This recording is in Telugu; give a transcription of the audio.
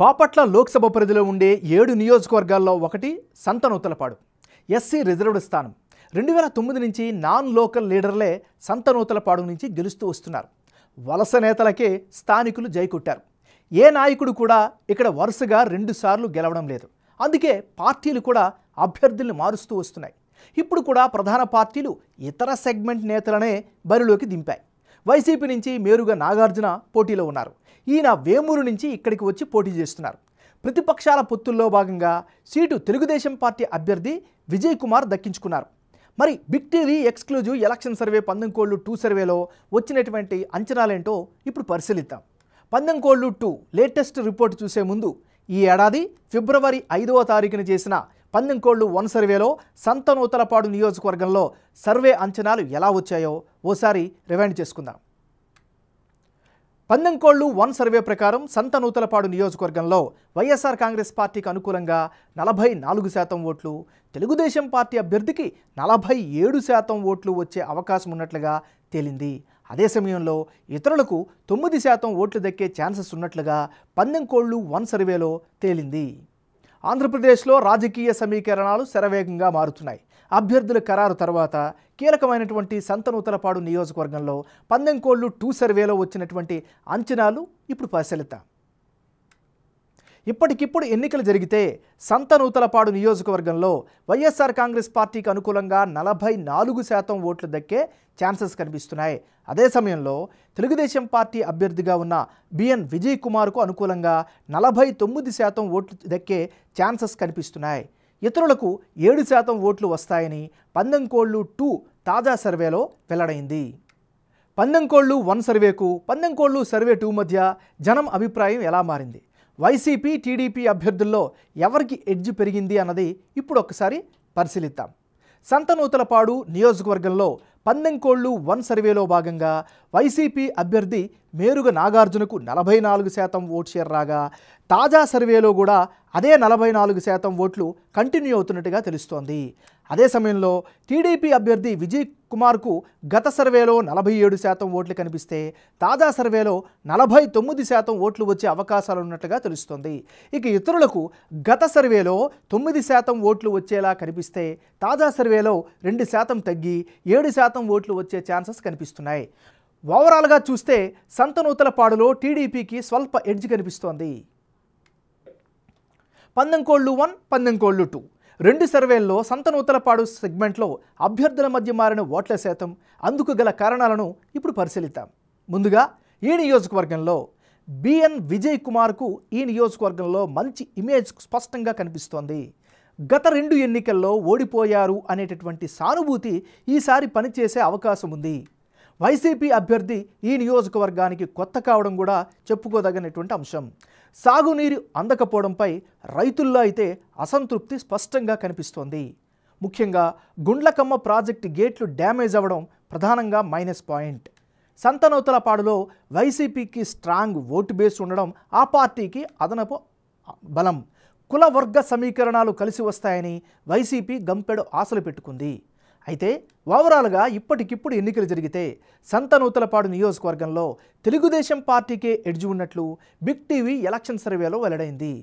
బాపట్ల లోక్సభ పరిధిలో ఉండే ఏడు నియోజకవర్గాల్లో ఒకటి సంతనూతలపాడు ఎస్సీ రిజర్వ్డ్ స్థానం రెండు వేల తొమ్మిది నుంచి నాన్ లోకల్ లీడర్లే సంతనూతలపాడు నుంచి గెలుస్తూ వస్తున్నారు వలస నేతలకే స్థానికులు జైకొట్టారు ఏ నాయకుడు కూడా ఇక్కడ వరుసగా రెండుసార్లు గెలవడం లేదు అందుకే పార్టీలు కూడా అభ్యర్థుల్ని మారుస్తూ వస్తున్నాయి ఇప్పుడు కూడా ప్రధాన పార్టీలు ఇతర సెగ్మెంట్ నేతలనే బరిలోకి దింపాయి వైసీపీ నుంచి మేరుగా నాగార్జున పోటీలో ఉన్నారు ఈయన వేమూరు నుంచి ఇక్కడికి వచ్చి పోటీ చేస్తున్నారు ప్రతిపక్షాల పొత్తుల్లో భాగంగా సీటు తెలుగుదేశం పార్టీ అభ్యర్థి విజయ్ కుమార్ దక్కించుకున్నారు మరి big TV exclusive election survey పందంకోళ్ళు టూ సర్వేలో వచ్చినటువంటి అంచనాలేంటో ఇప్పుడు పరిశీలిద్దాం పందంకోళ్ళు టూ లేటెస్ట్ రిపోర్ట్ చూసే ముందు ఈ ఏడాది ఫిబ్రవరి ఐదవ తారీఖున చేసిన పందెంకోళ్లు వన్ సర్వేలో సంతనూతలపాడు నియోజకవర్గంలో సర్వే అంచనాలు ఎలా వచ్చాయో ఓసారి రివైండ్ చేసుకుందాం పందెంకోళ్లు వన్ సర్వే ప్రకారం సంతనూతలపాడు నియోజకవర్గంలో వైఎస్ఆర్ కాంగ్రెస్ పార్టీకి అనుకూలంగా నలభై నాలుగు శాతం ఓట్లు తెలుగుదేశం పార్టీ అభ్యర్థికి నలభై ఏడు శాతం ఓట్లు వచ్చే అవకాశం ఉన్నట్లుగా తేలింది అదే సమయంలో ఇతరులకు తొమ్మిది శాతం ఓట్లు దక్కే ఛాన్సెస్ ఉన్నట్లుగా పందెంకోళ్లు వన్ సర్వేలో తేలింది ఆంధ్రప్రదేశ్లో రాజకీయ సమీకరణాలు శరవేగంగా మారుతున్నాయి అభ్యర్థుల ఖరారు తర్వాత కీలకమైనటువంటి సంతనూతలపాడు నియోజకవర్గంలో పందెంకోళ్లు టూ సర్వేలో వచ్చినటువంటి అంచనాలు ఇప్పుడు పరిశీలిద్దాం ఇప్పటికిప్పుడు ఎన్నికలు జరిగితే సంతనూతలపాడు నియోజకవర్గంలో వైఎస్ఆర్ కాంగ్రెస్ పార్టీకి అనుకూలంగా నలభై నాలుగు శాతం ఓట్లు దక్కే ఛాన్సెస్ కనిపిస్తున్నాయి అదే సమయంలో తెలుగుదేశం పార్టీ అభ్యర్థిగా ఉన్న బిఎన్ విజయ్ కుమార్కు అనుకూలంగా నలభై తొమ్మిది శాతం ఓట్లు దక్కే ఛాన్సెస్ కనిపిస్తున్నాయి ఇతరులకు ఏడు శాతం ఓట్లు వస్తాయని పందెంకోళ్ళు టూ తాజా సర్వేలో వెల్లడైంది పందెంకోళ్ళు వన్ సర్వేకు పందెంకోళ్ళు సర్వే టూ మధ్య జనం అభిప్రాయం ఎలా మారింది వైసీపీ టీడీపీ అభ్యర్థుల్లో ఎవరికి ఎడ్జ్ పెరిగింది అన్నది ఇప్పుడు ఒకసారి పరిశీలిద్దాం సంతనూతలపాడు నియోజకవర్గంలో పందెంకోళ్లు వన్ సర్వేలో భాగంగా వైసీపీ అభ్యర్థి మేరుగ నాగార్జునకు నలభై నాలుగు శాతం ఓట్ షేర్ రాగా తాజా సర్వేలో కూడా అదే నలభై నాలుగు శాతం ఓట్లు కంటిన్యూ అవుతున్నట్టుగా తెలుస్తోంది అదే సమయంలో టీడీపీ అభ్యర్థి విజయ్ కుమార్కు గత సర్వేలో నలభై ఏడు శాతం ఓట్లు కనిపిస్తే తాజా సర్వేలో నలభై తొమ్మిది శాతం ఓట్లు వచ్చే అవకాశాలు ఉన్నట్టుగా తెలుస్తోంది ఇక ఇతరులకు గత సర్వేలో తొమ్మిది శాతం ఓట్లు వచ్చేలా కనిపిస్తే తాజా సర్వేలో రెండు శాతం తగ్గి ఏడు శాతం ఓట్లు వచ్చే ఛాన్సెస్ కనిపిస్తున్నాయి ఓవరాల్గా చూస్తే పాడులో టీడీపీకి స్వల్ప ఎడ్జ్ కనిపిస్తోంది పందెంకోళ్ళు వన్ కోళ్ళు టూ రెండు సర్వేల్లో సంతనూతలపాడు సెగ్మెంట్లో అభ్యర్థుల మధ్య మారిన ఓట్ల శాతం అందుకు గల కారణాలను ఇప్పుడు పరిశీలిద్దాం ముందుగా ఈ నియోజకవర్గంలో బిఎన్ విజయ్ కుమార్కు ఈ నియోజకవర్గంలో మంచి ఇమేజ్ స్పష్టంగా కనిపిస్తోంది గత రెండు ఎన్నికల్లో ఓడిపోయారు అనేటటువంటి సానుభూతి ఈసారి పనిచేసే అవకాశం ఉంది వైసీపీ అభ్యర్థి ఈ నియోజకవర్గానికి కొత్త కావడం కూడా చెప్పుకోదగినటువంటి అంశం సాగునీరు అందకపోవడంపై రైతుల్లో అయితే అసంతృప్తి స్పష్టంగా కనిపిస్తోంది ముఖ్యంగా గుండ్లకమ్మ ప్రాజెక్టు గేట్లు డ్యామేజ్ అవ్వడం ప్రధానంగా మైనస్ పాయింట్ సంతనూతలపాడులో వైసీపీకి స్ట్రాంగ్ ఓటు బేస్ ఉండడం ఆ పార్టీకి అదనపు బలం కుల వర్గ సమీకరణాలు కలిసి వస్తాయని వైసీపీ గంపెడు ఆశలు పెట్టుకుంది అయితే ఓవరాల్గా ఇప్పటికిప్పుడు ఎన్నికలు జరిగితే సంతనూతలపాడు నియోజకవర్గంలో తెలుగుదేశం పార్టీకే ఎడ్జి ఉన్నట్లు బిగ్ టీవీ ఎలక్షన్ సర్వేలో వెల్లడైంది